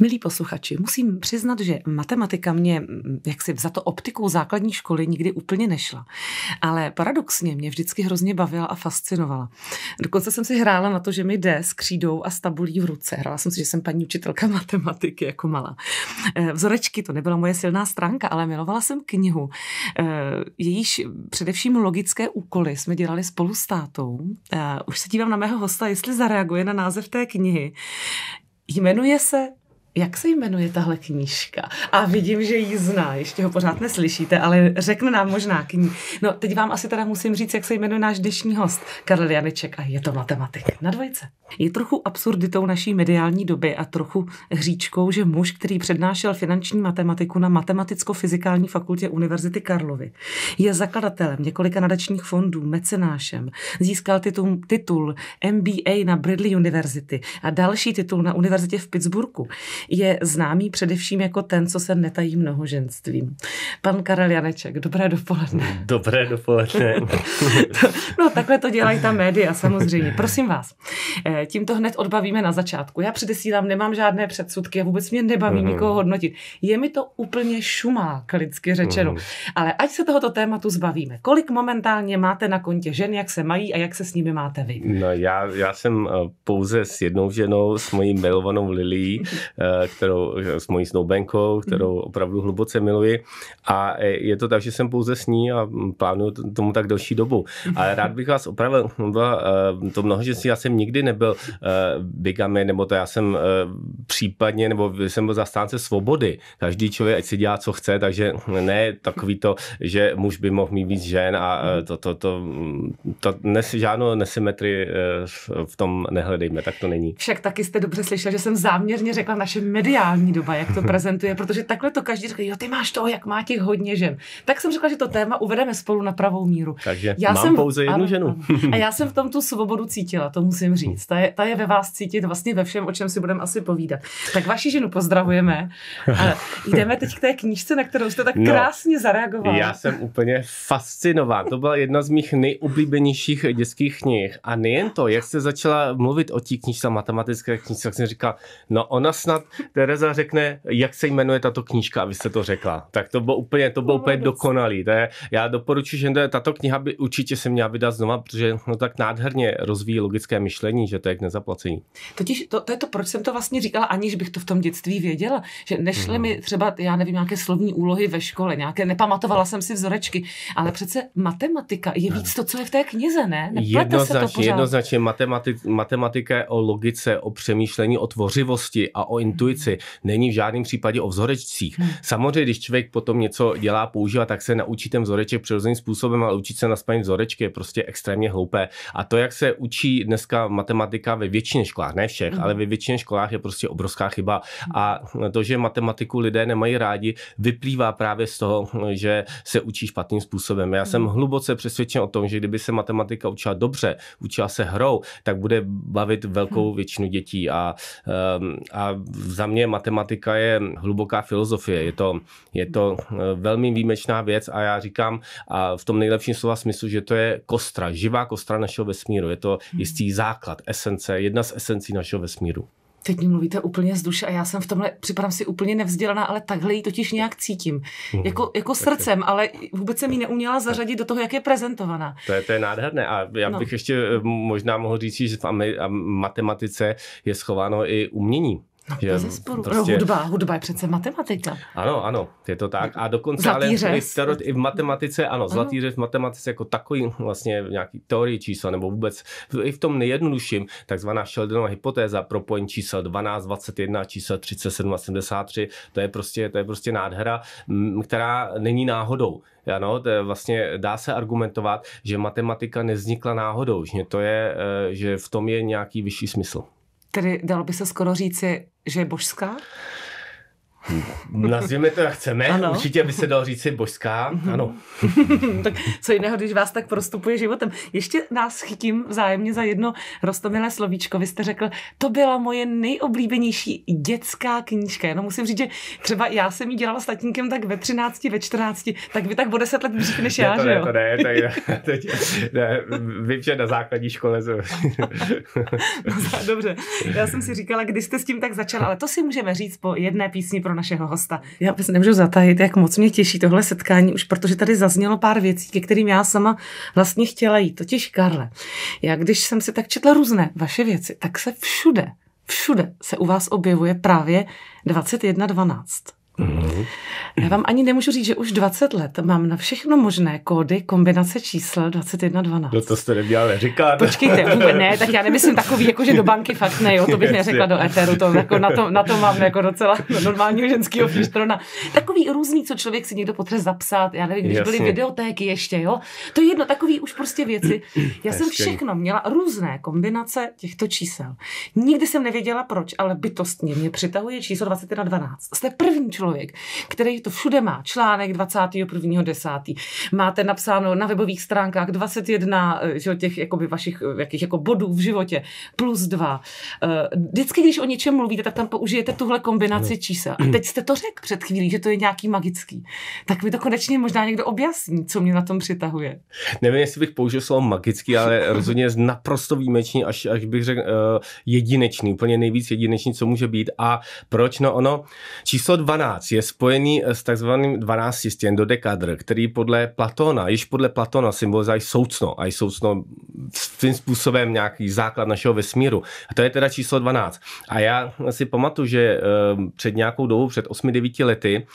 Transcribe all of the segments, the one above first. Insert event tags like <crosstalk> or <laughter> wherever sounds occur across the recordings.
Milí posluchači, musím přiznat, že matematika mě jak si za to optikou základní školy nikdy úplně nešla. Ale paradoxně mě vždycky hrozně bavila a fascinovala. Dokonce jsem si hrála na to, že mi jde s křídou a s tabulí v ruce. Hrála jsem si, že jsem paní učitelka <laughs> matematiky jako malá. E, vzorečky, to nebyla moje silná stránka, ale milovala jsem knihu. E, jejíž především logické úkoly jsme dělali spolu s tátou. E, už se dívám na mého hosta, jestli zareaguje na název té knihy. Jmenuje se jak se jmenuje tahle knížka? A vidím, že ji zná, ještě ho pořád neslyšíte, ale řekne nám možná ní. No, teď vám asi teda musím říct, jak se jmenuje náš dnešní host, Karel Janeček, a je to matematik na dvojce. Je trochu absurditou naší mediální doby a trochu hříčkou, že muž, který přednášel finanční matematiku na Matematicko-fyzikální fakultě Univerzity Karlovy, je zakladatelem několika nadačních fondů, mecenášem, získal titul, titul MBA na Bradley University a další titul na univerzitě v Pittsburghu je známý především jako ten, co se netají mnohoženstvím. Pan Karel Janeček, dobré dopoledne. Dobré dopoledne. <laughs> no, takhle to dělají ta média samozřejmě. Prosím vás, eh, tímto hned odbavíme na začátku. Já předesílám, nemám žádné předsudky, já vůbec mě nebaví mm. nikoho hodnotit. Je mi to úplně šumák, lidsky řečeno. Mm. Ale ať se tohoto tématu zbavíme. Kolik momentálně máte na kontě žen, jak se mají a jak se s nimi máte vy? No, já, já jsem eh, pouze s jednou ženou, s mojí milovanou Lilí, <laughs> kterou, s mojí snoubenkou, kterou mhm. opravdu hluboce miluji. A je to tak, že jsem pouze s ní a plánuju tomu tak delší dobu. Ale mhm. rád bych vás opravil eh, to mnoho, že si já jsem nikdy nebyl eh, bigamy, nebo to já jsem eh, případně, nebo jsem byl zastánce svobody. Každý člověk, ať si dělá, co chce, takže ne takový to, že muž by mohl mít víc žen a to, to, to, to nes, žádnou nesymetrii v tom nehledejme, tak to není. Však taky jste dobře slyšel, že jsem záměrně řekla naše mediální doba, jak to prezentuje, protože takhle to každý říká, jo, ty máš toho, jak má těch hodně žen. Tak jsem řekla, že to téma uvedeme spolu na pravou míru. Takže já mám jsem, pouze jednu ano, ženu. A já jsem v tom tu svobodu cítila, to musím říct. Ta je, ta je ve vás cítit vlastně ve všem, o čem si budeme asi povídat. Tak vaši ženu pozdravujeme. A jdeme teď k té knížce, na kterou jste tak no, krásně zareagoval. Já jsem úplně fascinován. To byla jedna z mých nejoblíbenějších dětských knih. A nejen to, jak jste začala mluvit o té knížce, matematické knížce, tak jsem říkal, no ona snad Tereza řekne, jak se jmenuje tato knížka, a vy jste to řekla. Tak to bylo úplně, to bylo úplně dokonalý. To je, já doporučuji, že tato kniha by určitě se měla vydat znova, protože no tak nádherně rozvíjí logické myšlení, že to je k nezaplacení. Totiž to, to je to, proč jsem to vlastně říkala, aniž bych to v tom dětství věděla, že nešly mm. mi třeba, já nevím, nějaké slovní úlohy ve škole, nějaké, nepamatovala jsem si vzorečky, ale přece matematika je víc mhm. to, co je v té knize, ne? Neplete jednoznačně, se to jednoznačně matematika je o logice, o přemýšlení, o tvořivosti a o intuici, není v žádném případě o vzorečcích. Hmm. Samozřejmě, když člověk potom něco dělá, používá, tak se naučí ten vzoreček přirozeným způsobem, ale učit se na spaní vzorečky je prostě extrémně hloupé. A to, jak se učí dneska matematika ve většině školách, ne všech, hmm. ale ve většině školách je prostě obrovská chyba. Hmm. A to, že matematiku lidé nemají rádi, vyplývá právě z toho, že se učí špatným způsobem. Já hmm. jsem hluboce přesvědčen o tom, že kdyby se matematika učila dobře, učila se hrou, tak bude bavit velkou hmm. většinu dětí a, ehm, a za mě matematika je hluboká filozofie. Je to, je to eh, velmi výjimečná věc a já říkám a v tom nejlepším slova smyslu, že to je kostra, živá kostra našeho vesmíru. Je to hmm. jistý základ, esence, jedna z esencí našeho vesmíru. Teď mi mluvíte úplně z duše a já jsem v tomhle, připadám si úplně nevzdělaná, ale takhle ji totiž nějak cítím. Hmm. Jako, jako srdcem, ale vůbec jsem ji neuměla zařadit do toho, jak je prezentovaná. To je, to je nádherné a já no. bych no. ještě eh, možná mohl říct, že v matematice je schováno i umění. No, že sporu. Prostě... No, hudba, hudba je přece matematika. Ano, ano, je to tak. A dokonce ale i, tarot i v matematice, ano, ano. zlatý řez v matematice jako takový hm, vlastně v nějaký teorii čísla, nebo vůbec i v tom nejjednodušším, takzvaná Sheldonova hypotéza, propojení čísel 12, 21, čísel 37 a 73, to je prostě, to je prostě nádhera, hm, která není náhodou. Ano, to je vlastně dá se argumentovat, že matematika nevznikla náhodou, že to je, eh, že v tom je nějaký vyšší smysl tedy dalo by se skoro říci, že je božská? Nazvěme to, jak chceme. Ano. Určitě by se dalo říci božská. Mhm. Ano. <laughs> tak co jiného, když vás tak prostupuje životem. Ještě nás chytím vzájemně za jedno rostomilé slovíčko. Vy jste řekl, to byla moje nejoblíbenější dětská knížka. No musím říct, že třeba já jsem ji dělala s tatínkem tak ve 13, ve 14, tak vy tak o 10 let dřív než já, ne, to že ne, jo? To ne, to je, <laughs> teď, ne, vím, že na základní škole. <laughs> no, dobře, já jsem si říkala, kdy jste s tím tak začala, ale to si můžeme říct po jedné písni pro našeho hosta. Já vůbec nemůžu zatajit, jak moc mě těší tohle setkání, už protože tady zaznělo pár věcí, ke kterým já sama vlastně chtěla jít. Totiž, Karle, já když jsem si tak četla různé vaše věci, tak se všude, všude se u vás objevuje právě 2112. Mm-hmm. Já vám ani nemůžu říct, že už 20 let mám na všechno možné kódy kombinace čísel 2112. No to jste neměla neříkat. Počkejte, vůbec ne, tak já nemyslím takový, jako že do banky fakt ne, jo, to bych neřekla do Etheru, to, jako na, to, na to mám jako docela normálního ženského fištrona. Takový různý, co člověk si někdo potřebuje zapsat, já nevím, když Jasně. byly videotéky ještě, jo, to je jedno, takový už prostě věci. Já jsem všechno měla různé kombinace těchto čísel. Nikdy jsem nevěděla proč, ale bytostně mě přitahuje číslo 2112. Jste první člověk, člověk, který to všude má. Článek 21.10. Máte napsáno na webových stránkách 21 eh, že, těch jakoby vašich eh, jakých, jako bodů v životě plus dva. Eh, vždycky, když o něčem mluvíte, tak tam použijete tuhle kombinaci no. čísel. A teď jste to řekl před chvílí, že to je nějaký magický. Tak mi to konečně možná někdo objasní, co mě na tom přitahuje. Nevím, jestli bych použil slovo magický, ale <laughs> rozhodně naprosto výjimečný, až, až bych řekl uh, jedinečný, úplně nejvíc jedinečný, co může být. A proč? No ono, číslo 12 12 je spojený eh, s takzvaným 12 stěn do dekadr, který podle Platona, již podle Platona symbolizuje soucno a soucno svým způsobem nějaký základ našeho vesmíru. A to je teda číslo 12. A já si pamatuju, že eh, před nějakou dobou, před 8-9 lety,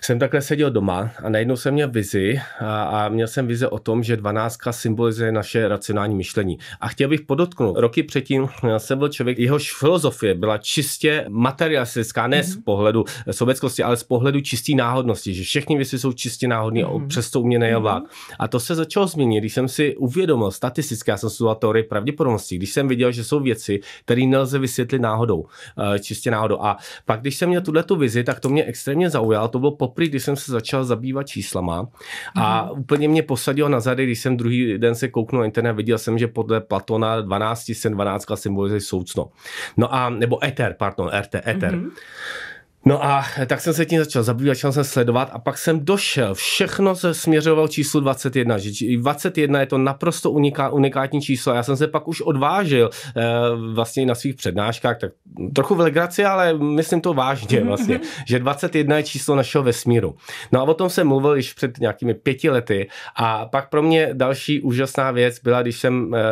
jsem takhle seděl doma a najednou jsem měl vizi a, a měl jsem vizi o tom, že 12 symbolizuje naše racionální myšlení. A chtěl bych podotknout, roky předtím eh, jsem byl člověk, jehož filozofie byla čistě materialistická, ne mm-hmm. z mhm. pohledu sovětského soběsteckosti, ale z pohledu čistý náhodnosti, že všechny věci jsou čistě náhodné, mm-hmm. přesto u mě Mm-hmm. A to se začalo změnit, když jsem si uvědomil statisticky, já jsem studoval teorii pravděpodobnosti, když jsem viděl, že jsou věci, které nelze vysvětlit náhodou, eh, čistě náhodou. A pak, když jsem měl tuhle tu vizi, tak to mě extrémně zaujalo. To bylo poprvé, když jsem se začal zabývat číslama a mm-hmm. úplně mě posadilo na zady, když jsem druhý den se kouknul na internet, viděl jsem, že podle Platona 12 sen 12 symbolizuje soucno. No a, nebo eter, pardon, RT, eter. Mm-hmm. No a tak jsem se tím začal zabývat, začal jsem sledovat a pak jsem došel. Všechno se směřoval číslu 21, že 21 je to naprosto uniká, unikátní číslo. Já jsem se pak už odvážil eh, vlastně na svých přednáškách, tak trochu v legraci, ale myslím to vážně mhm, vlastně, mhm. že 21 je číslo našeho vesmíru. No a o tom jsem mluvil již před nějakými pěti lety a pak pro mě další úžasná věc byla, když jsem, eh,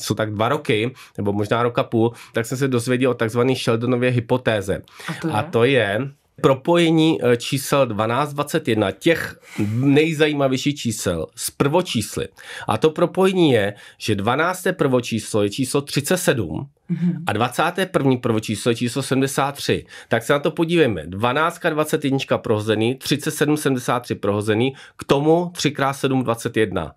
jsou tak dva roky, nebo možná roka půl, tak jsem se dozvěděl o takzvané Sheldonově hypotéze. A to je, a to je propojení eh, čísel 1221, těch nejzajímavějších čísel, s prvočísly. A to propojení je, že 12. prvočíslo je číslo 37, Mm-hmm. A 21. prvočíslo je číslo 73. Tak se na to podívejme. 12 21 prohozený, 37 73 prohozený, k tomu 3 x 7 21.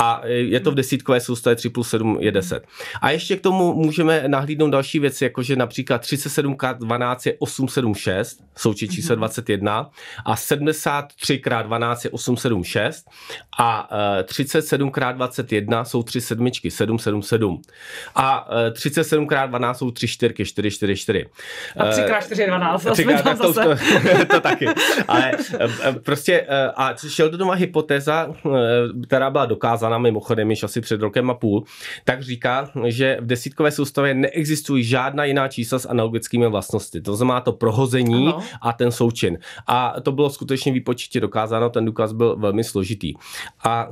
A e, je to v desítkové soustavě 3 plus 7 je 10. A ještě k tomu můžeme nahlídnout další věci, jakože například 37 x 12 je 8 7 6, součet číslo mm-hmm. 21. A 73 x 12 je 8 7 6. A 37 x 21 jsou 3 sedmičky, 7 7 7. A 37 e, krát 12 jsou 3 čtyřky, 4, 4, 4. A 3 krát 4 je 12, a 3 krát, tak to, To, <laughs> to taky. Ale eh, eh, prostě eh, a šel do doma hypotéza, která byla dokázána mimochodem již asi před rokem a půl, tak říká, že v desítkové soustavě neexistují žádná jiná čísla s analogickými vlastnosti. To znamená to prohození ano. a ten součin. A to bylo skutečně výpočetě dokázáno, ten důkaz byl velmi složitý. A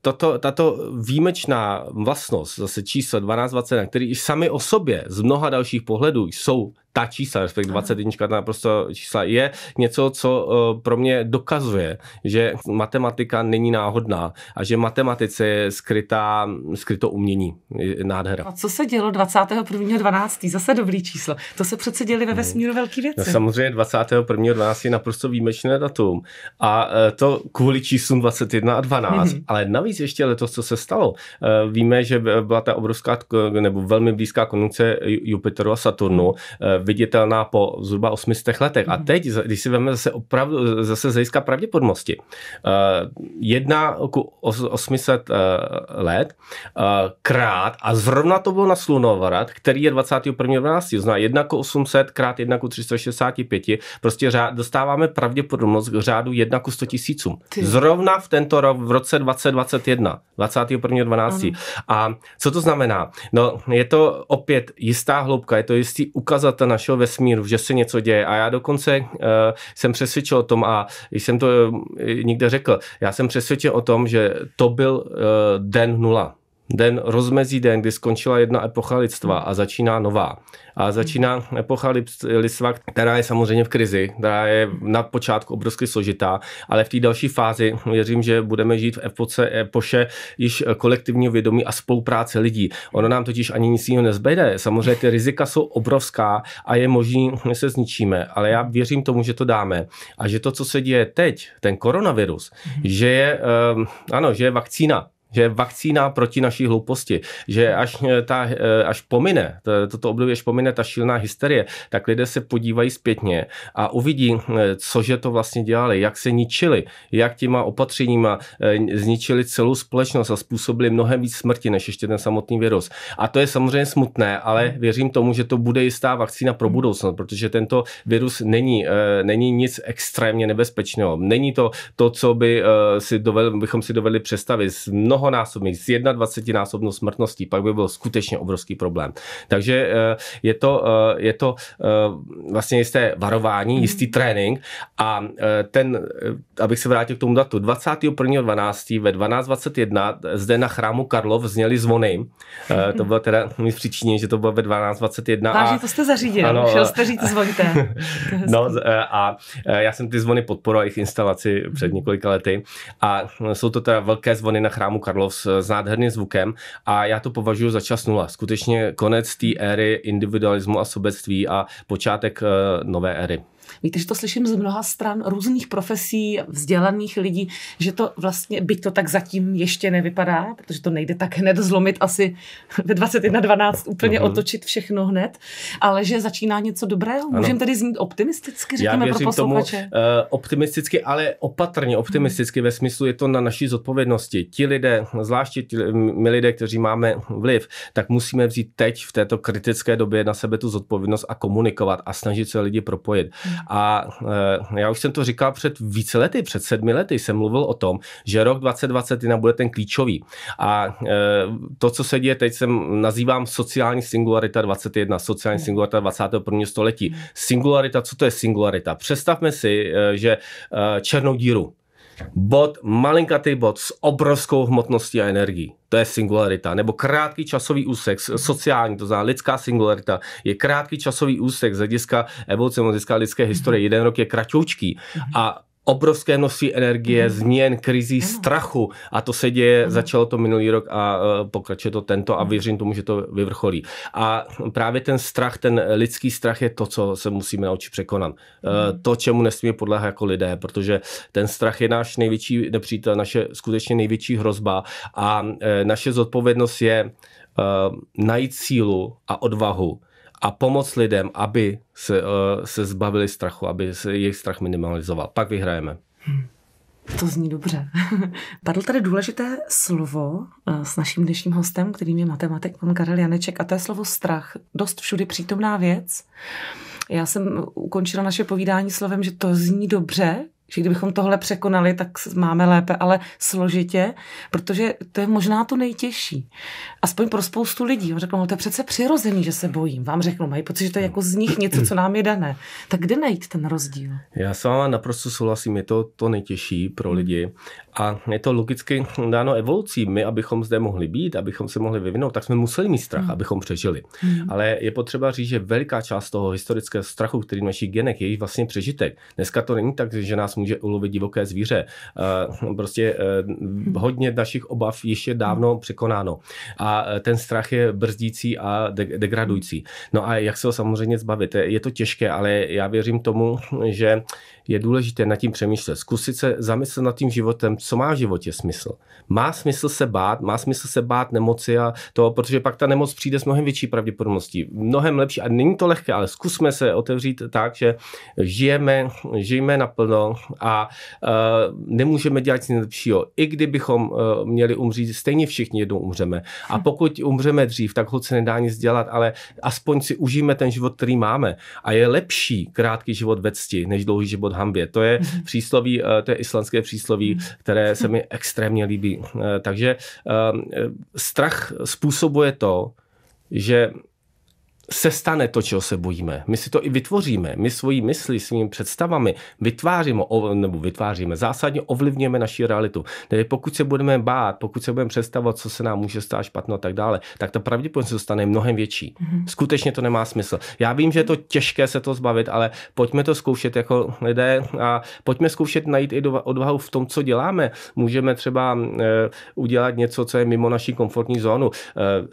tato, tato výjimečná vlastnost, zase číslo 12, 20, který sami o sobě z mnoha dalších pohledů jsou ta čísla, respektive 21 ta naprosto čísla, je něco, co eh, pro mě dokazuje, že matematika není náhodná a že matematice je skrytá, skryto umění, nádhera. A co se dělo 21.12. Zase dobrý číslo. To se přece děli ve hmm. vesmíru velké no, věci. No, samozřejmě 21.12. je naprosto výjimečné datum. A eh, to kvůli číslům 21 a 12. hmm Ale navíc ještě letos, co se stalo. Eh, víme, že byla ta obrovská nebo velmi blízká konjunkce Jupiteru a Saturnu viditelná po zhruba 800 letech. A mhm. teď, když si vezmeme zase opravdu, zase z hlediska pravděpodobnosti, eh, jedna ku 800 eh, let eh, krát, a zrovna to bylo na slunovrat, který je 21.12., znamená 1 ku 800 krát 1 ku 365, prostě řád, dostáváme pravděpodobnost k řádu 1 ku 100 tisícům. Zrovna v tento rok, v roce 2021, 21.12. A co to znamená? No, je to opět jistá hloubka, je to jistý ukazatel našel vesmír, že se něco děje. A já dokonce uh, jsem přesvědčil o tom, a jsem to uh, někde řekl, já jsem přesvědčil o tom, že to byl uh, den nula den rozmezí den, kdy skončila jedna epocha lidstva a začíná nová. A začíná epocha lidstva, která je samozřejmě v krizi, která je na počátku obrovsky složitá, ale v té další fázi věřím, že budeme žít v epoce, epoše již kolektivního vědomí a spolupráce lidí. Ono nám totiž ani nic jiného nezbede. Samozřejmě ty rizika jsou obrovská a je možný, že se zničíme, ale já věřím tomu, že to dáme. A že to, co se děje teď, ten koronavirus, mhm. že je, eh, ano, že je vakcína, že vakcína proti naší hlouposti, že až, e, ta, e, až pomine, toto období, až pomine ta šílená hysterie, tak lidé se podívají zpětně a uvidí, e, cože to vlastně dělali, jak se ničili, jak těma opatřeníma zničili celou společnost a způsobili mnohem víc smrti než ještě ten samotný virus. A to je samozřejmě smutné, ale hmm. věřím tomu, že to bude jistá vakcína pro hmm. budoucnost, protože tento virus není, není nic extrémně nebezpečného. Není to to, co by si dovedli, bychom si dovedli představit. Z mnoho mnohonásobný, s 21 násobnou smrtností, pak by byl skutečně obrovský problém. Takže eh, je to, eh, je to eh, vlastně jisté varování, mhm. jistý trénink a ten, abych se vrátil k tomu datu, 21.12. ve 12.21 zde na chrámu Karlov zněly zvony. To mhm. bylo teda mi příčině, že to bylo ve 12.21. Vážně, to jste zařídil, ano, šel jste říct zvonte. <laughs> no a já jsem ty zvony podporoval jejich instalaci před mhm. několika lety a jsou to teda velké zvony na chrámu Karlov Carlos eh, s nádherným zvukem a já to považuji za čas nula. Skutečně konec té éry individualismu a sobectví a počátek eh, nové éry. Víte, že to slyším z mnoha stran různých profesí, vzdělaných lidí, že to vlastně, byť to tak zatím ještě nevypadá, protože to nejde tak hned zlomit asi ve 21.12 úplně mm-hmm. otočit všechno hned, ale že začíná něco dobrého. Můžeme tedy znít optimisticky, řekněme pro posluchače. Tomu, uh, eh, optimisticky, ale opatrně optimisticky ve smyslu je to na naší zodpovědnosti. Ti lidé, zvláště ti, my lidé, kteří máme vliv, tak musíme vzít teď v této kritické době na sebe tu zodpovědnost a komunikovat a snažit se lidi propojit. Mm. A eh, já už jsem to říkal před více lety, před sedmi lety jsem mluvil o tom, že rok 2021 bude ten klíčový. A eh, to, co se děje teď, jsem nazývám sociální singularita 21, sociální hmm. singularita 21. století. Hmm. Singularita, co to je singularita? Představme si, eh, že černou díru bod, malinkatý bod s obrovskou hmotností a energií. To je singularita. Nebo krátký časový úsek, sociální, to znamená lidská singularita, je krátký časový úsek z hlediska evoluce, z hlediska lidské historie. Jeden rok je kratoučký. A obrovské množství energie, mm. změn, krizí, mm. strachu. A to se děje, mm. začalo to minulý rok a e, pokračuje to tento a věřím tomu, že to vyvrcholí. A právě ten strach, ten lidský strach je to, co se musíme naučit překonat. Mm. To, čemu nesmíme podléhat jako lidé, protože ten strach je náš největší nepřítel, naše skutečně největší hrozba a e, naše zodpovědnost je najít sílu a odvahu a pomoc lidem, aby se, eh, se zbavili strachu, aby se jejich strach minimalizoval. Pak vyhrajeme. Hmm. To zní dobře. <laughs> Padlo tady důležité slovo eh, s naším dnešním hostem, kterým je matematik pan Karel Janeček, a to je slovo strach. Dost všudy přítomná věc. Já jsem ukončila naše povídání slovem, že to zní dobře, že kdybychom tohle překonali, tak máme lépe, ale složitě, protože to je možná to nejtěžší. Aspoň pro spoustu lidí. On řekl, no to je přece přirozený, že se bojím. Vám řeknu, mají pocit, že to je jako z nich něco, co nám je dané. Tak kde najít ten rozdíl? Já s váma naprosto souhlasím, je to to nejtěžší pro hmm. lidi. A je to logicky dáno evolucí. My, abychom zde mohli být, abychom se mohli vyvinout, tak jsme museli mít strach, hmm. abychom přežili. Hmm. Ale je potřeba říct, že velká část toho historického strachu, který v našich je vlastně přežitek. Dneska to není tak, že nás nás může ulovit divoké zvíře. Eh, <laughs> prostě eh, hodně našich obav ještě dávno překonáno. A eh, ten strach je brzdící a degradující. No a jak se ho samozřejmě zbavit? Je to těžké, ale já věřím tomu, <laughs> že je důležité nad tím přemýšlet. Zkusit se zamyslet nad tím životem, co má v životě smysl. Má smysl se bát, má smysl se bát nemoci a to, protože pak ta nemoc přijde s mnohem větší pravděpodobností. Mnohem lepší a není to lehké, ale zkusme se otevřít tak, že žijeme, žijeme naplno, a eh, nemůžeme dělat nic nejlepšího. I kdybychom eh, měli umřít, stejně všichni jednou umřeme. A hm. pokud umřeme dřív, tak ho se nedá nic dělat, ale aspoň si užijeme ten život, který máme. A je lepší krátký život ve cti, než dlouhý život hambě. To je hm. přísloví, eh, to je islandské přísloví, hm. které se mi extrémně líbí. Takže strach způsobuje to, že se stane to, čeho se bojíme. My si to i vytvoříme. My svojí mysli, svými představami vytváříme, nebo vytváříme, zásadně ovlivňujeme naši realitu. Tedy pokud se budeme bát, pokud se budeme představovat, co se nám může stát špatno a tak dále, tak ta pravděpodobnost se stane mnohem větší. Mm-hmm. Skutečně to nemá smysl. Já vím, že je to těžké se to zbavit, ale pojďme to zkoušet jako lidé a pojďme zkoušet najít i odvahu v tom, co děláme. Můžeme třeba e, udělat něco, co je mimo naší komfortní zónu.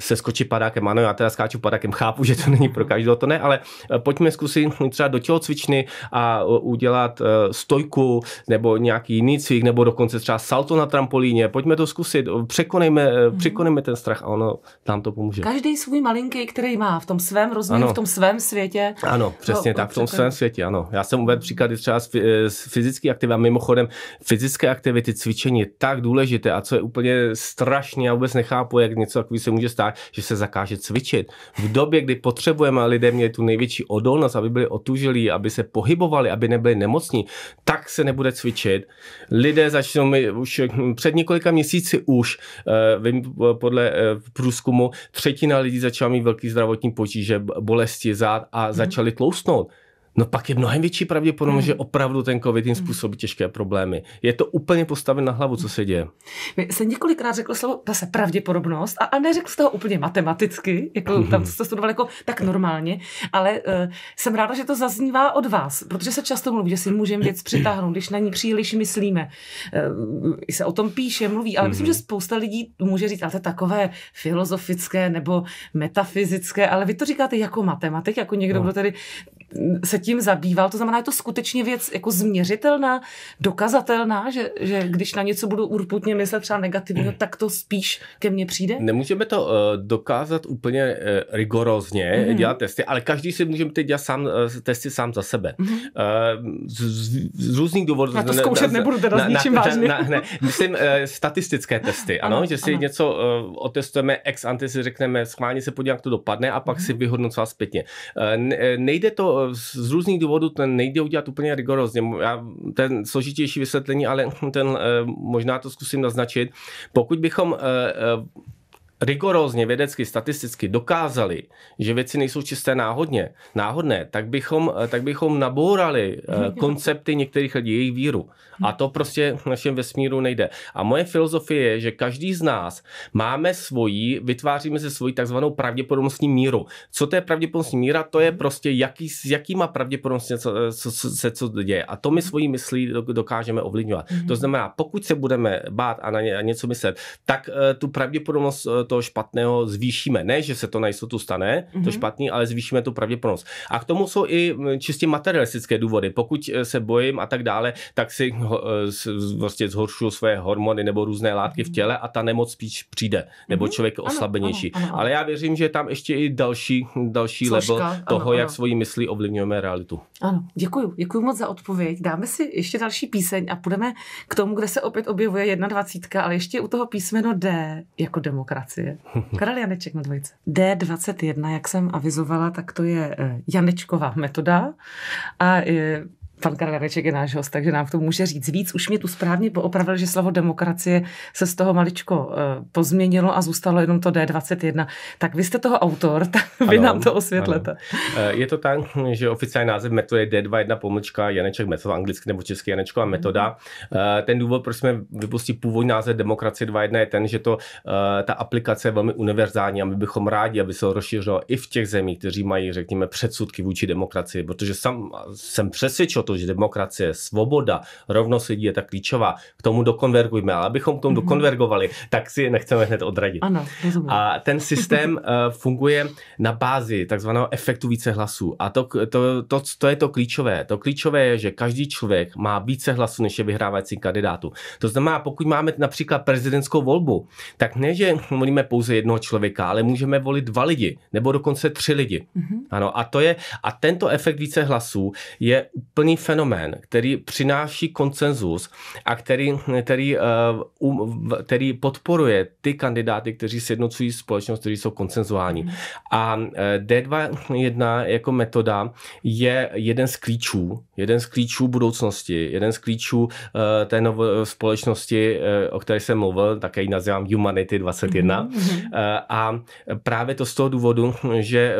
E, eh, skočit padákem, ano, já teda skáču padákem, chápu, že to není pro každého, to ne, ale eh, pojďme zkusit třeba do tělocvičny a eh, udělat eh, stojku nebo nějaký jiný cvik, nebo dokonce třeba salto na trampolíně, pojďme to zkusit, překonejme, mhm. překonejme ten strach a ono nám to pomůže. Každý svůj malinký, který má v tom svém rozměru, ano. v tom svém světě. Ano, přesně to, no, tak, v tom svém světě, ano. Já jsem uvedl příklady třeba z, s aktivity a mimochodem fyzické aktivity, cvičení je tak důležité a co je úplně strašně, já vůbec nechápu, jak něco takový se může stát, že se zakáže cvičit. V době, kdy po potřebujeme a lidé měli tu největší odolnost, aby byli otužilí, aby se pohybovali, aby nebyli nemocní, tak se nebude cvičit. Lidé začnou, mi už hm, před několika měsíci už, eh, vím eh, podle eh, průzkumu, třetina lidí začala mít velký zdravotní potíže, bolesti zad a mhm. začali tloustnout no pak je mnohem větší pravděpodobnost, hmm. že opravdu ten COVID jim hmm. způsobí těžké problémy. Je to úplně postaven na hlavu, co hmm. se děje. Vy jste několikrát řekl slovo zase pravděpodobnost a, a neřekl jste ho úplně matematicky, jako hmm. tam, jste studoval, jako tak normálně, ale uh, jsem ráda, že to zaznívá od vás, protože se často mluví, že si můžeme věc přitáhnout, když na ní příliš myslíme. Uh, se o tom píše, mluví, ale hmm. myslím, že spousta lidí může říct, ale to je takové filozofické nebo metafyzické, ale vy to říkáte jako matematik, jako někdo, no. kdo tedy se tím zabýval. To znamená, je to skutečně věc jako změřitelná, dokazatelná, že, že když na něco budu urputně myslet třeba negativně, tak to spíš ke mně přijde? Nemůžeme to uh, dokázat úplně uh, rigorózně, mm-hmm. dělat testy, ale každý si můžeme teď dělat sám, uh, testy sám za sebe. Mm-hmm. Uh, z, z, z různých důvodů. Já to zkoušet na, nebudu teda na, s ničím na, vážným. Na, ne, myslím uh, statistické testy, ano, ano že si ano. něco uh, otestujeme ex ante, si řekneme, schválně se podívat, jak to dopadne a pak mm-hmm. si vyhodnocovat zpětně. Uh, nejde to z různých důvodů ten nejde udělat úplně rigorozně. Já ten složitější vysvětlení, ale <laughs> ten eh, možná to zkusím naznačit. Pokud bychom eh, eh, rigorózně vědecky, statisticky dokázali, že věci nejsou čisté náhodně, náhodné, tak bychom, eh, tak bychom nabourali eh, <laughs> koncepty některých lidí, jejich víru. A to prostě v našem vesmíru nejde. A moje filozofie je, že každý z nás máme svoji, vytváříme si svoji takzvanou pravděpodobnostní míru. Co to je pravděpodobnostní míra? To je mhm. prostě, jaký, s jakýma pravděpodobností se co děje. A to my mhm. svojí myslí dokážeme ovlivňovat. To mhm. znamená, pokud se budeme bát a na něco myslet, tak eh, tu pravděpodobnost toho špatného zvýšíme. Ne, že se to na jistotu stane, mm-hmm. to mhm. špatný, ale zvýšíme tu pravděpodobnost. A k tomu jsou i mm, čistě materialistické důvody. Pokud eh, se bojím a tak dále, tak si eh, vlastně zhoršuju své hormony nebo různé látky v mhm. těle a ta nemoc spíš přijde, nebo mhm. člověk je oslabenější. Ano, ano, ano. Ale já věřím, že je tam ještě i další, hm, další Složka, level toho, ano, jak ano. svojí myslí ovlivňujeme realitu. Ano, děkuji. Děkuji moc za odpověď. Dáme si ještě další píseň a půjdeme k tomu, kde se opět objevuje 21, ale ještě u toho písmeno D jako demokracie. Francie. Karel Janeček na dvojce. D21, jak jsem avizovala, tak to je eh, Janečková metoda a eh, pan Karel Jareček je náš host, takže nám to může říct víc. Už mě tu správně poopravil, že slovo demokracie se z toho maličko eh, pozměnilo a zůstalo jenom to D21. Tak vy jste toho autor, <laughs> tak vy ano, nám to osvětlete. Ano. Eh, je to tak, že oficiální název metody je D21 pomlčka Janeček metoda, anglicky nebo česky Janečková metoda. Mhm. Eh, ten důvod, proč jsme vypustili původní název demokracie 2.1 je ten, že to, ta aplikace je velmi univerzální a my bychom rádi, aby se rozšířilo i v těch zemích, kteří mají, řekněme, předsudky vůči demokracii, protože sam, jsem přesvědčil, protože demokracie, svoboda, rovnost lidí je tak klíčová. K tomu dokonvergujme, ale abychom k tomu mm-hmm. dokonvergovali, tak si je nechceme hned odradit. Ano, rozumím. A ten systém <laughs> eh, funguje na bázi takzvaného efektu více hlasů. A to, to, to, to je to klíčové. To klíčové je, že každý člověk má více hlasů, než je vyhrávající kandidátu. To znamená, pokud máme například prezidentskou volbu, tak ne, že volíme pouze jednoho člověka, ale můžeme volit dva lidi, nebo dokonce tři lidi. Mm-hmm. Ano, a to je, a tento efekt více hlasů je úplný fenomén, který přináší koncenzus a který, který, eh, um, který podporuje ty kandidáty, kteří sjednocují společnost, kteří jsou koncenzuální. Mhm. A eh, D2.1 jako metoda je jeden z klíčů, jeden z klíčů budoucnosti, jeden z klíčů eh, té nové společnosti, o které jsem mluvil, také ji nazývám Humanity 21. Mm. Mhm. A právě to z toho důvodu, že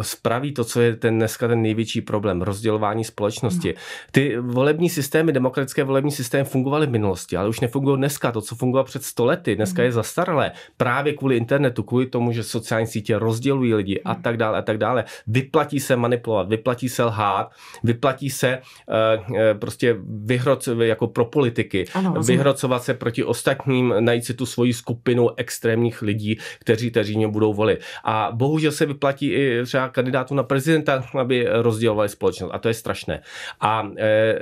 spraví to, co je ten dneska ten největší problém, rozdělování společnosti. Mhm ty volební systémy, demokratické volební systémy fungovaly v minulosti, ale už nefungují dneska. To, co fungovalo před stolety, dneska mhm. je zastaralé. Právě kvůli internetu, kvůli tomu, že sociální sítě rozdělují lidi a mhm. tak dále a tak dále. Vyplatí se manipulovat, vyplatí se lhát, vyplatí se uh, prostě vyhroc jako pro politiky, ano, vyhrocovat se proti ostatním, najít si tu svoji skupinu extrémních lidí, kteří teříně budou volit. A bohužel se vyplatí i třeba kandidátů na prezidenta, aby rozdělovali společnost. A to je strašné. A e,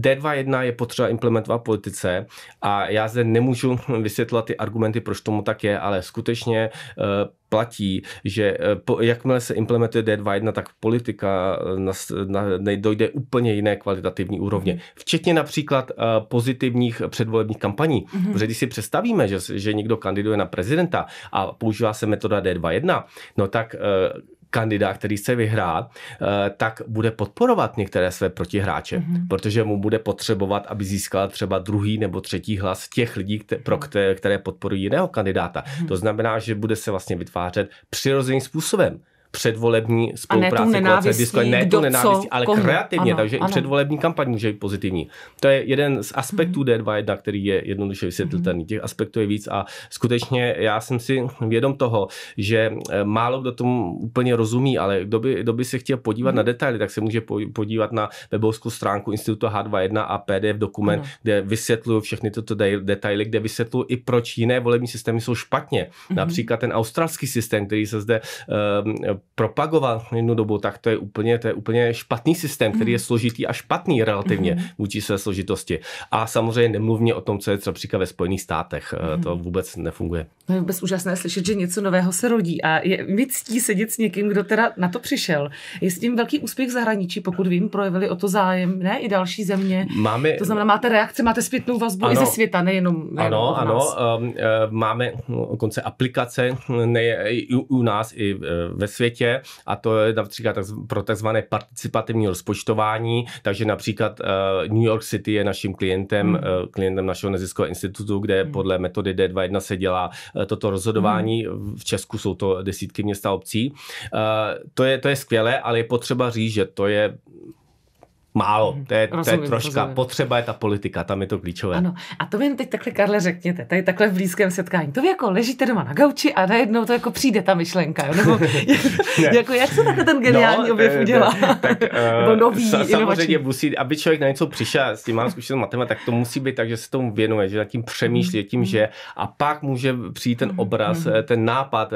D2.1 je potřeba implementovat politice a já zde nemůžu <laughs> vysvětlovat ty argumenty, proč tomu tak je, ale skutečně e, platí, že e, po, jakmile se implementuje D2.1, tak politika na, na, dojde úplně jiné kvalitativní úrovně. Mhm. Včetně například uh, pozitivních předvolebních kampaní. Mm-hmm. Protože když si představíme, že, že někdo kandiduje na prezidenta a používá se metoda D2.1, no tak uh, kandidát, který chce vyhrát, eh, tak bude podporovat některé své protihráče, mm-hmm. protože mu bude potřebovat, aby získal třeba druhý nebo třetí hlas těch lidí, pro které, které podporují jiného kandidáta. Mm-hmm. To znamená, že bude se vlastně vytvářet přirozeným způsobem předvolební spolupráce, koalice, ne kdo, tu nenávistí, ale komu. kreativně, ano, takže ano. i předvolební kampaň může být pozitivní. To je jeden z aspektů mm-hmm. D21, který je jednoduše vysvětlitelný. Mm-hmm. Těch aspektů je víc a skutečně já jsem si vědom toho, že eh, málo kdo tomu úplně rozumí, ale kdo by, kdo by se chtěl podívat mm-hmm. na detaily, tak se může podívat na webovskou stránku Institutu H21 a PDF dokument, ano. kde vysvětluju všechny tyto detaily, kde vysvětluju i proč jiné volební systémy jsou špatně. Mm-hmm. Například ten australský systém, který se zde um, propagoval jednu dobu, tak to je úplně, to je úplně špatný systém, který je hmm. složitý a špatný relativně hmm. vůči své složitosti. A samozřejmě nemluvně o tom, co je třeba příklad ve Spojených státech. Eh, to hmm. vůbec nefunguje. To je vůbec úžasné slyšet, že něco nového se rodí a je mi ctí sedět s někým, kdo teda na to přišel. Je s tím velký úspěch v zahraničí, pokud vím, projevili o to zájem, ne? I další země. Máme... To znamená, máte reakce, máte zpětnou vazbu ano, i ze světa, nejenom. Ne ano, ano. Ehm, ehm, máme no, konce aplikace ne, i u nás, i eh, ve světě světě a to je například pro takzvané participativní rozpočtování, takže například eh, New York City je naším klientem, hmm. Eh, klientem našeho neziskového institutu, kde hmm. podle metody D21 se dělá eh, toto rozhodování. Hmm. V Česku jsou to desítky města obcí. To je, to je skvělé, ale je potřeba říct, že to je Málo, mhm. to je, rozumím, to je troška. Rozumím. Potřeba je ta politika, tam je to klíčové. Ano, a to mi teď takhle, Karle, řekněte, tady takhle v blízkém setkání. To vy jako ležíte doma na gauči a najednou to jako přijde ta myšlenka, jo? nebo <laughs> jako jak se takhle ten no, geniální no, objev eh, udělá? uh, <laughs> nový, sa, samozřejmě musí, aby člověk na něco přišel s tím mám zkušenost matematik, tak to musí být tak, že se tomu věnuje, že nad tím přemýšlí, mhm. tím, že a pak může přijít ten mhm. obraz, eh, ten nápad,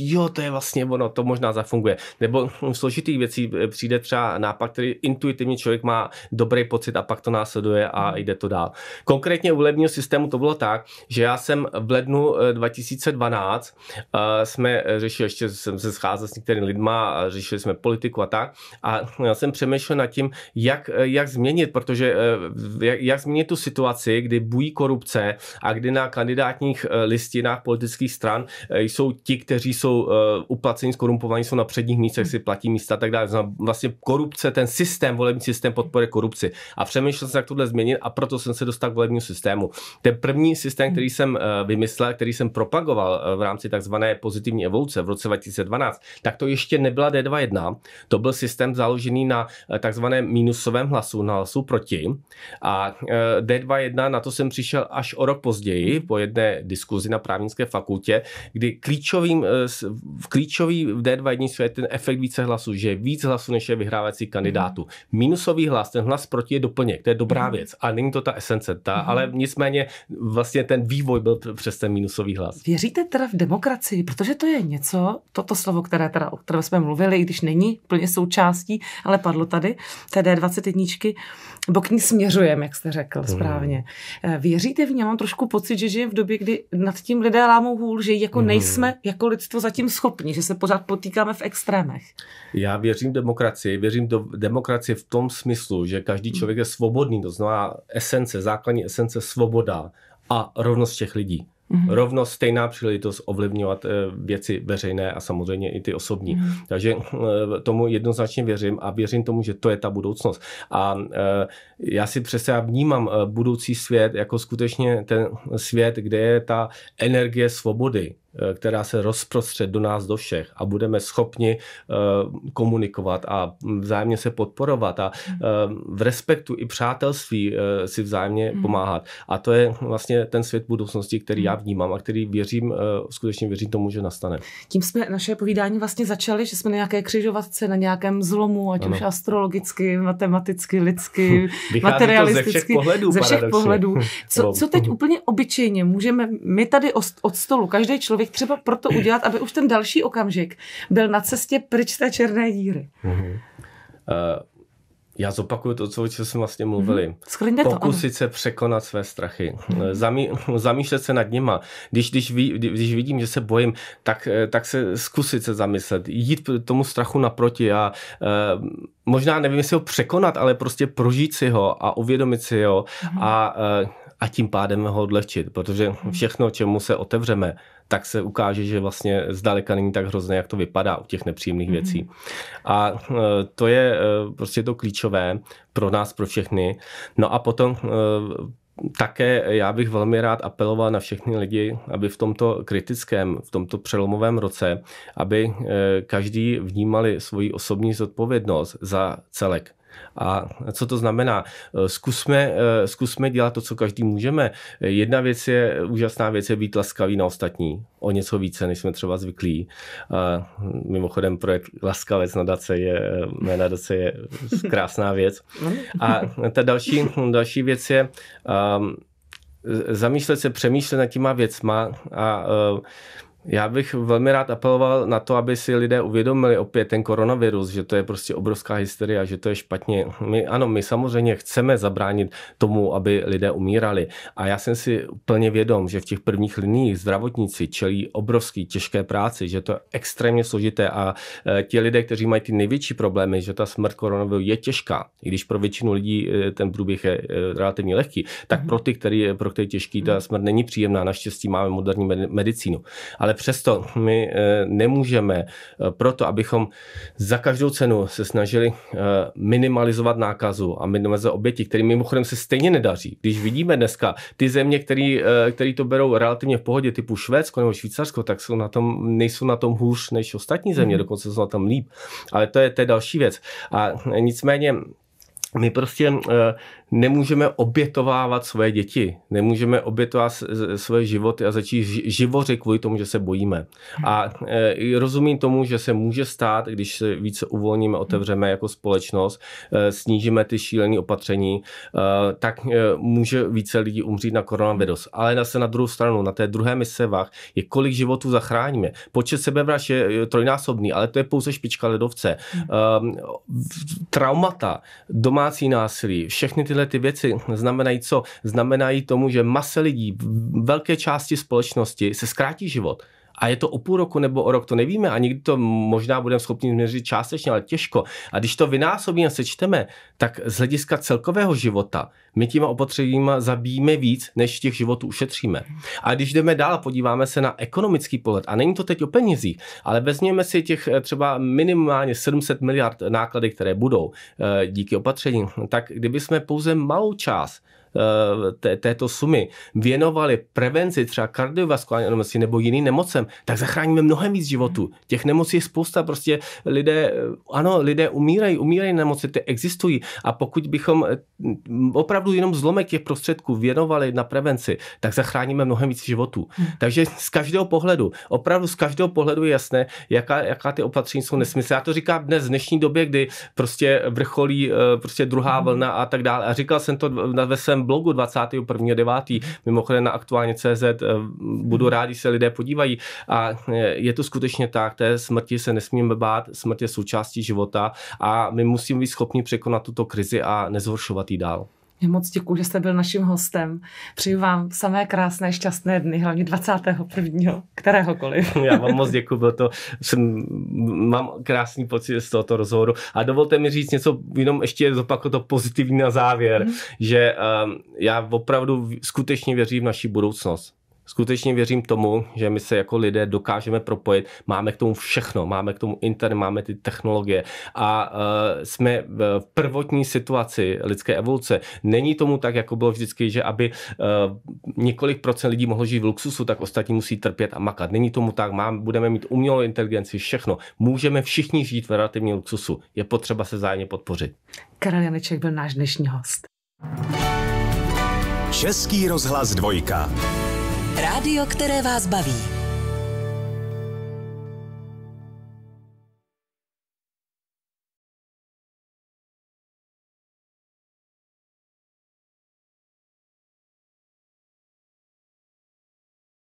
jo, to je vlastně ono, to možná zafunguje. Nebo složitých věcí přijde třeba nápad, který intuitivně člověk člověk má dobrý pocit a pak to následuje a hmm. jde to dál. Konkrétně u volebního systému to bylo tak, že já jsem v lednu 2012 uh, eh, eh, jsme eh, řešili, ještě jsem se scházel s některými lidma a řešili jsme politiku a tak a já jsem přemýšlel nad tím, jak, jak změnit, protože jak, jak změnit tu situaci, kdy bují korupce a kdy na kandidátních listinách politických stran jsou ti, kteří jsou uplaceni, skorumpovaní, jsou na předních místech, hmm. si platí místa a tak dále. Vlastně korupce, ten systém volební systém systém podpory korupci. A přemýšlel jsem, jak tohle změnit a proto jsem se dostal k volebnímu systému. Ten první systém, který jsem eh, vymyslel, který jsem propagoval eh, v rámci takzvané pozitivní evoluce v roce 2012, tak to ještě nebyla D2.1. To byl systém založený na eh, takzvaném mínusovém hlasu, na hlasu proti. A D2.1 na to jsem přišel až o rok později po jedné diskuzi na právnické fakultě, kdy klíčovým, klíčový v D2.1 je ten efekt více hlasů, že je víc hlasů, než je vyhrávací kandidátů. Mhm. Minus bonusový hlas, ten hlas proti je doplněk, to je dobrá mhm. věc. A není to ta esence, ta, mm. ale nicméně vlastně ten vývoj byl přes ten minusový hlas. Věříte teda v demokracii, protože to je něco, toto slovo, které teda, o kterém jsme mluvili, i když není plně součástí, ale padlo tady, té D21, bo k ní směřujeme, jak jste řekl hmm. správně. Eh, věříte v ně? Mám trošku pocit, že žijeme v době, kdy nad tím lidé lámou hůl, že jako mm. nejsme jako lidstvo zatím schopni, že se pořád potýkáme v extrémech. Já věřím demokracii, věřím do demokracii v tom smyslu, že každý hmm. člověk je svobodný, to znamená esence, základní esence svoboda a rovnost těch lidí. Mm-hmm. Rovnost, stejná příležitost ovlivňovat eh, věci veřejné a samozřejmě i ty osobní. Mm-hmm. Takže eh, tomu jednoznačně věřím a věřím tomu, že to je ta budoucnost. A eh, já si přesně vnímám budoucí svět jako skutečně ten svět, kde je ta energie svobody Eh, která se rozprostře do nás, do všech a budeme schopni eh, komunikovat a vzájemně se podporovat a hmm. eh, v respektu i přátelství si vzájemně hmm. pomáhat. A to je vlastně ten svět budoucnosti, který já hmm. vnímám a který věřím, skutečně věřím tomu, že nastane. Tím jsme naše povídání vlastně začali, že jsme na nějaké křižovatce, na nějakém zlomu, ať ano. už astrologicky, matematicky, lidsky, materialisticky, <laughs> ze všech pohledů. Ze všech pohledů. Co, co teď <laughs> úplně obyčejně můžeme, my tady od stolu, každý člověk člověk třeba proto udělat, aby už ten další okamžik byl na cestě pryč té černé díry. Mm-hmm. Uh, já zopakuju to, co, co jsme vlastně mhm. mluvili. Mm-hmm. Pokusit to, se překonat své strachy. Mm-hmm. Zamí, <laughs> zamýšlet se nad nima. Když, když, ví, když vidím, že se bojím, tak, eh, tak se zkusit se zamyslet. Jít tomu strachu naproti a uh, možná nevím, jestli ho překonat, ale prostě prožít si ho a uvědomit si ho mm-hmm. a uh, a tím pádem ho odlehčit, protože hmm. všechno, čemu se otevřeme, tak se ukáže, že vlastně zdaleka není tak hrozné, jak to vypadá u těch nepříjemných hmm. věcí. A e, to je e, prostě to klíčové pro nás, pro všechny. No a potom e, také já bych velmi rád apeloval na všechny lidi, aby v tomto kritickém, v tomto přelomovém roce, aby každý vnímali svoji osobní zodpovědnost za celek. A co to znamená? Eh, zkusme, eh, zkusme dělat to, co každý můžeme. Eh, jedna věc je, úžasná věc je být laskavý na ostatní. O něco více, než jsme třeba zvyklí. Mimochodem projekt Laskavec dace je, mé dace je krásná věc. A ta další, další věc je um, zamýšlet se, přemýšlet nad těma věcma a uh, já bych velmi rád apeloval na to, aby si lidé uvědomili opět ten koronavirus, že to je prostě obrovská hysteria, že to je špatně. My, ano, my samozřejmě chceme zabránit tomu, aby lidé umírali. A já jsem si plně vědom, že v těch prvních liních zdravotníci čelí obrovský těžké práci, že to je extrémně složité a e, ti lidé, kteří mají ty největší problémy, že ta smrt koronaviru je těžká, i když pro většinu lidí e, ten průběh je e, relativně lehký, tak mm-hmm. pro ty, který, pro které těžký, ta mhm. smrt není příjemná. Naštěstí máme moderní medicínu. Ale přesto my eh, nemůžeme eh, proto, abychom za každou cenu se snažili eh, minimalizovat nákazu a minimalizovat oběti, kterým mimochodem se stejně nedaří. Když vidíme dneska ty země, který, který to berou relativně v pohodě, typu Švédsko nebo Švýcarsko, tak jsou na tom, nejsou na tom hůř než ostatní země, mhm. dokonce jsou na tom líp. Ale to je, to je další věc. A nicméně my prostě eh, nemůžeme obětovávat svoje děti, nemůžeme obětovat své životy a začít živoři kvůli tomu, že se bojíme. A eh, rozumím tomu, že se může stát, když se více uvolníme, otevřeme jako společnost, eh, snížíme ty šílené opatření, tak může více lidí umřít na koronavirus. Ale zase na druhou stranu, na té druhé vach, je kolik životů zachráníme. Počet sebevraž je trojnásobný, ale to je pouze špička ledovce. Hmm. Traumata, doma domácí násilí, všechny tyhle ty věci znamenají co? Znamenají tomu, že mase lidí, v velké části společnosti se zkrátí život a je to o půl roku nebo o rok, to nevíme a nikdy to možná budeme schopni změřit částečně, ale těžko. A když to vynásobíme a sečteme, tak z hlediska celkového života my těma opatřeníma zabijíme víc, než těch životů ušetříme. A když jdeme dál, podíváme se na ekonomický pohled, a není to teď o penězích, ale vezměme si těch eh, třeba minimálně 700 miliard náklady, které budou eh, díky opatřením, tak kdyby jsme pouze malou část Eh, té, této sumy věnovali prevenci třeba kardiovaskulární nemoci nebo jiným nemocem, tak zachráníme mnohem víc životů. Těch nemocí je spousta, prostě lidé, eh, ano, lidé umírají, umírají nemoci, ty existují a pokud bychom eh, opravdu jenom zlomek těch prostředků věnovali na prevenci, tak zachráníme mnohem víc životů. Hmm. Takže z každého pohledu, opravdu z každého pohledu je jasné, jaká, jaká ty opatření jsou hmm. nesmysl. Já to říkám dnes, v dnešní době, kdy prostě vrcholí prostě druhá hmm. vlna a tak dále. A říkal jsem to ve svém blogu 21.9. mimochodem na aktuálně CZ. Eh, budu hmm. rád, když se lidé podívají. A eh, je to skutečně tak, té smrti se nesmíme bát, smrt je součástí života a my musíme být schopni překonat tuto krizi a nezhoršovat ji dál. Mě moc děkuji, že jste byl naším hostem. Přeju vám samé krásné, šťastné dny, hlavně 21. kteréhokoliv. <laughs> Já vám moc děkuji, bylo to, jsem, mám krásný pocit z tohoto rozhovoru. A dovolte mi říct něco, jenom ještě zopakovat to pozitivní na závěr, mm. že um, já opravdu skutečně věřím v naši budoucnost skutečně věřím tomu, že my se jako lidé dokážeme propojit. Máme k tomu všechno, máme k tomu internet, máme ty technologie a uh, jsme v prvotní situaci lidské evoluce. Není tomu tak, jako bylo vždycky, že aby uh, několik procent lidí mohlo žít v luxusu, tak ostatní musí trpět a makat. Není tomu tak, Mám, budeme mít umělou inteligenci, všechno. Můžeme všichni žít v relativním luxusu. Je potřeba se zájemně podpořit. Karel Janeček byl náš dnešní host. Český rozhlas dvojka. Rádio, které vás baví.